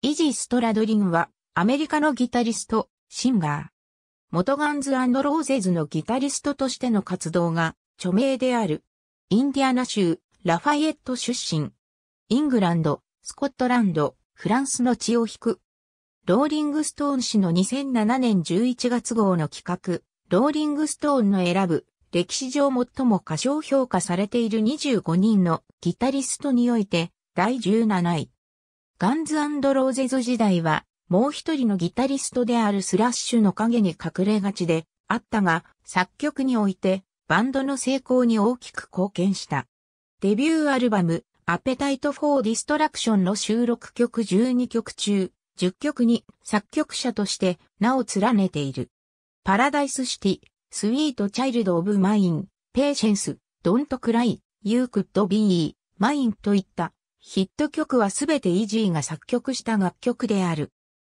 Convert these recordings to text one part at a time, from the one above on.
イジストラドリンは、アメリカのギタリスト、シンガー。元ガンズローゼズのギタリストとしての活動が、著名である。インディアナ州、ラファイエット出身。イングランド、スコットランド、フランスの血を引く。ローリングストーン氏の2007年11月号の企画、ローリングストーンの選ぶ、歴史上最も過小評価されている25人のギタリストにおいて、第17位。ガンズローゼズ時代は、もう一人のギタリストであるスラッシュの影に隠れがちであったが、作曲において、バンドの成功に大きく貢献した。デビューアルバム、アペタイト・フォー・ディストラクションの収録曲12曲中、10曲に作曲者として名を連ねている。パラダイスシティ、スウィート・チャイルド・オブ・マイン、ペーシェンス、ドント・クライ、ユークッド・ビー、マインといったヒット曲はすべてイジーが作曲した楽曲である。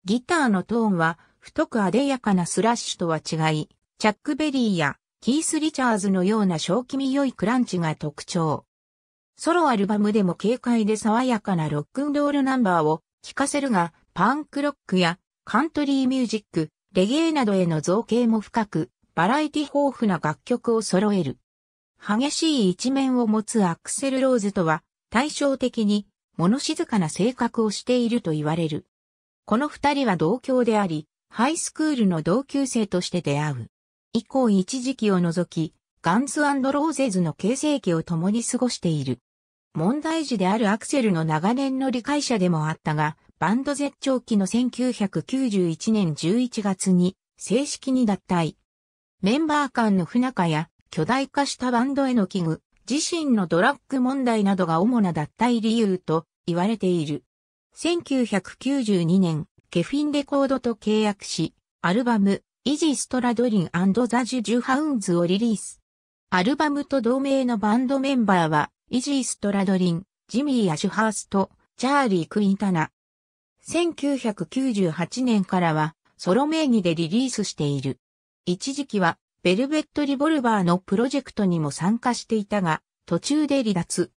ギターのトーンは太くあでやかなスラッシュとは違い、チャックベリーやキース・リチャーズのような小気味良いクランチが特徴。ソロアルバムでも軽快で爽やかなロックンロールナンバーを聴かせるが、パンクロックやカントリーミュージック、レゲエなどへの造形も深く、バラエティ豊富な楽曲を揃える。激しい一面を持つアクセル・ローズとは対照的に物静かな性格をしていると言われる。この二人は同郷であり、ハイスクールの同級生として出会う。以降一時期を除き、ガンズローゼズの形成期を共に過ごしている。問題児であるアクセルの長年の理解者でもあったが、バンド絶頂期の1991年11月に正式に脱退。メンバー間の不仲や巨大化したバンドへの危惧、自身のドラッグ問題などが主な脱退理由と言われている。1992年、ケフィンレコードと契約し、アルバム、イジストラドリンザ・ジュ・ジュ・ハウンズをリリース。アルバムと同名のバンドメンバーは、イジストラドリン、ジミー・アシュハースト、チャーリー・クインタナ。1998年からは、ソロ名義でリリースしている。一時期はベルベット・リボルバーのプロジェクトにも参加していたが、途中で離脱。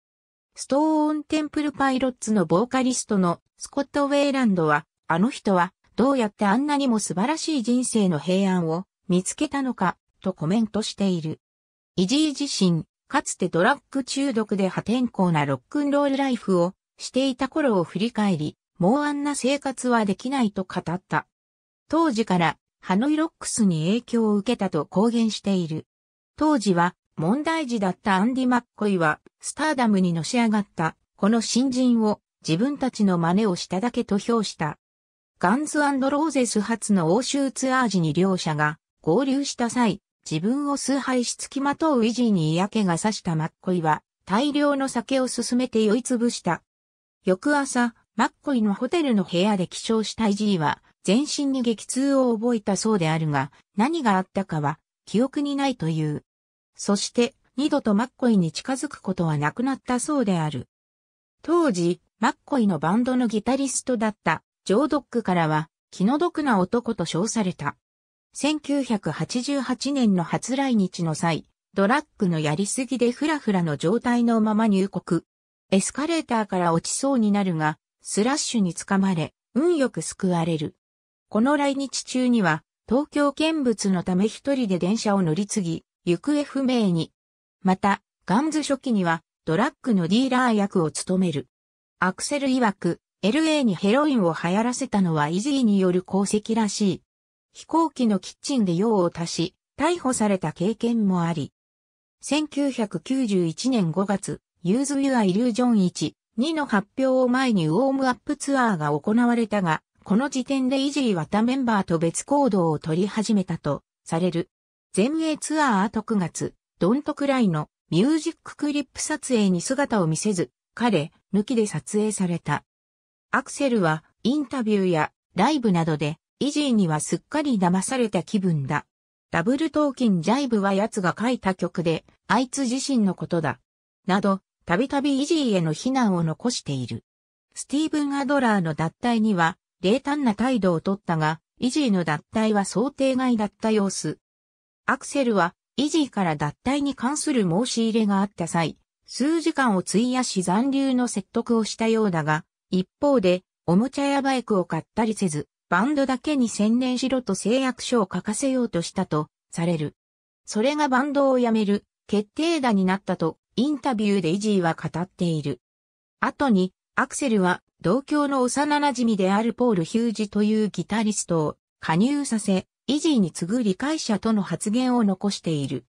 ストーン・テンプル・パイロッツのボーカリストのスコット・ウェイランドは、あの人はどうやってあんなにも素晴らしい人生の平安を見つけたのか、とコメントしている。イジー自身、かつてドラッグ中毒で破天荒なロックンロールライフをしていた頃を振り返り、もうあんな生活はできないと語った。当時からハノイロックスに影響を受けたと公言している。当時は問題児だったアンディ・マッコイは、スターダムにのし上がった、この新人を自分たちの真似をしただけと評した。ガンズローゼス発の欧州ツアー時に両者が合流した際、自分を崇拝しつきまとうイジーに嫌気がさしたマッコイは、大量の酒を勧めて酔いつぶした。翌朝、マッコイのホテルの部屋で起床したイジーは、全身に激痛を覚えたそうであるが、何があったかは記憶にないという。そして、二度とマッコイに近づくことはなくなったそうである。当時、マッコイのバンドのギタリストだったジョー・ドックからは気の毒な男と称された。1988年の初来日の際、ドラッグのやりすぎでフラフラの状態のまま入国。エスカレーターから落ちそうになるが、スラッシュにつかまれ、運よく救われる。この来日中には、東京見物のため一人で電車を乗り継ぎ、行方不明に。また、ガンズ初期には、ドラッグのディーラー役を務める。アクセル曰く、LA にヘロインを流行らせたのはイジーによる功績らしい。飛行機のキッチンで用を足し、逮捕された経験もあり。1991年5月、ユーズ・ユア・イリュージョン1、2の発表を前にウォームアップツアーが行われたが、この時点でイジーは他メンバーと別行動を取り始めたとされる。全英ツアーあと9月、ドントクライのミュージッククリップ撮影に姿を見せず、彼、抜きで撮影された。アクセルはインタビューやライブなどで、イジーにはすっかり騙された気分だ。ダブルトーキンジャイブは奴が書いた曲で、あいつ自身のことだ。など、たびたびイジーへの非難を残している。スティーブン・アドラーの脱退には、冷淡な態度をとったが、イジーの脱退は想定外だった様子。アクセルは、イジーから脱退に関する申し入れがあった際、数時間を費やし残留の説得をしたようだが、一方で、おもちゃやバイクを買ったりせず、バンドだけに専念しろと誓約書を書かせようとしたと、される。それがバンドを辞める、決定打になったと、インタビューでイジーは語っている。後に、アクセルは同郷の幼馴染であるポール・ヒュージというギタリストを加入させ、イジーに次ぐ理解者との発言を残している。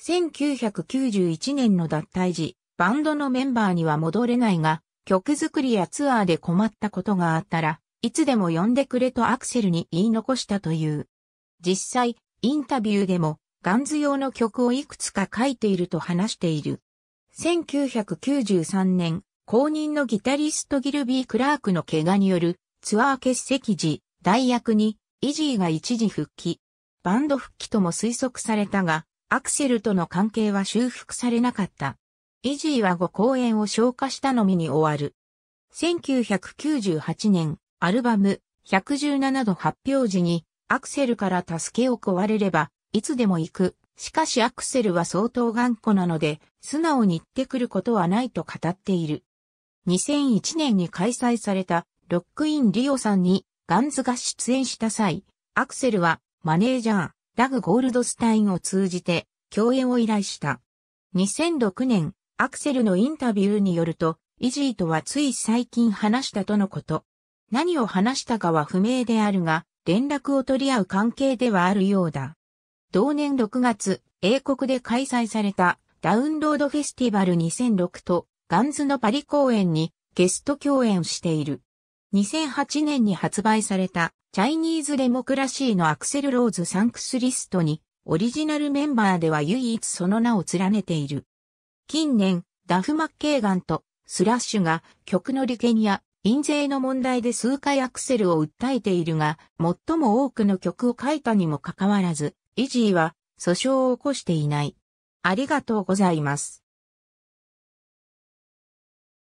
1991年の脱退時、バンドのメンバーには戻れないが、曲作りやツアーで困ったことがあったら、いつでも呼んでくれとアクセルに言い残したという。実際、インタビューでも、ガンズ用の曲をいくつか書いていると話している。1993年、後任のギタリストギルビー・クラークの怪我によるツアー欠席時、代役にイジーが一時復帰。バンド復帰とも推測されたが、アクセルとの関係は修復されなかった。イジーは5公演を消化したのみに終わる。1998年、アルバム117度発表時に、アクセルから助けを請われれば、いつでも行く。しかしアクセルは相当頑固なので、素直に言ってくることはないと語っている。2001年に開催されたロックインリオさんにガンズが出演した際、アクセルはマネージャー、ラグ・ゴールドスタインを通じて共演を依頼した。2006年、アクセルのインタビューによると、イジーとはつい最近話したとのこと。何を話したかは不明であるが、連絡を取り合う関係ではあるようだ。同年6月、英国で開催されたダウンロードフェスティバル2006とガンズのパリ公演にゲスト共演している。2008年に発売されたチャイニーズデモクラシーのアクセルローズサンクスリストにオリジナルメンバーでは唯一その名を連ねている。近年、ダフ・マッケーガンとスラッシュが曲の利権や印税の問題で数回アクセルを訴えているが、最も多くの曲を書いたにもかかわらず、イジーは訴訟を起こしていない。ありがとうございます。